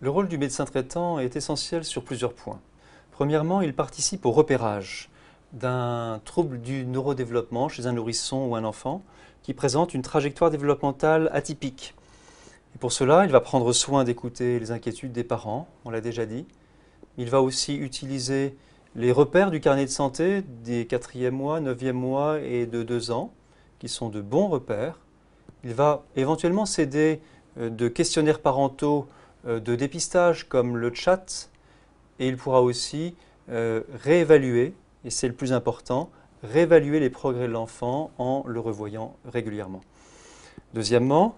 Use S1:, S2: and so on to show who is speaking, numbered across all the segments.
S1: Le rôle du médecin traitant est essentiel sur plusieurs points. Premièrement, il participe au repérage d'un trouble du neurodéveloppement chez un nourrisson ou un enfant qui présente une trajectoire développementale atypique. Et pour cela, il va prendre soin d'écouter les inquiétudes des parents, on l'a déjà dit. Il va aussi utiliser les repères du carnet de santé des 4 mois, 9e mois et de 2 ans, qui sont de bons repères. Il va éventuellement s'aider euh, de questionnaires parentaux euh, de dépistage comme le chat et il pourra aussi euh, réévaluer, et c'est le plus important, réévaluer les progrès de l'enfant en le revoyant régulièrement. Deuxièmement,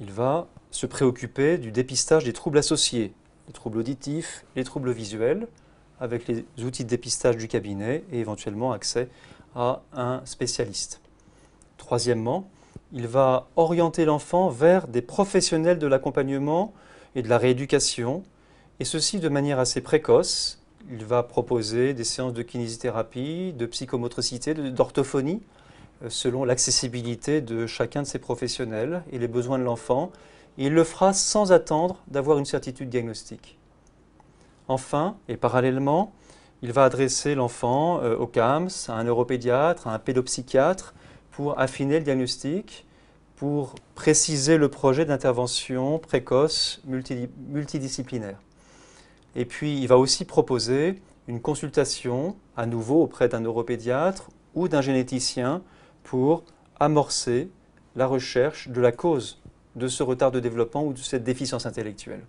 S1: il va se préoccuper du dépistage des troubles associés, les troubles auditifs, les troubles visuels, avec les outils de dépistage du cabinet et éventuellement accès à un spécialiste. Troisièmement, il va orienter l'enfant vers des professionnels de l'accompagnement et de la rééducation, et ceci de manière assez précoce. Il va proposer des séances de kinésithérapie, de psychomotricité, d'orthophonie, euh, selon l'accessibilité de chacun de ces professionnels et les besoins de l'enfant. Il le fera sans attendre d'avoir une certitude diagnostique. Enfin, et parallèlement, il va adresser l'enfant euh, au CAMS, à un neuropédiatre, à un pédopsychiatre, pour affiner le diagnostic pour préciser le projet d'intervention précoce multidisciplinaire. Et puis, il va aussi proposer une consultation à nouveau auprès d'un neuropédiatre ou d'un généticien pour amorcer la recherche de la cause de ce retard de développement ou de cette déficience intellectuelle.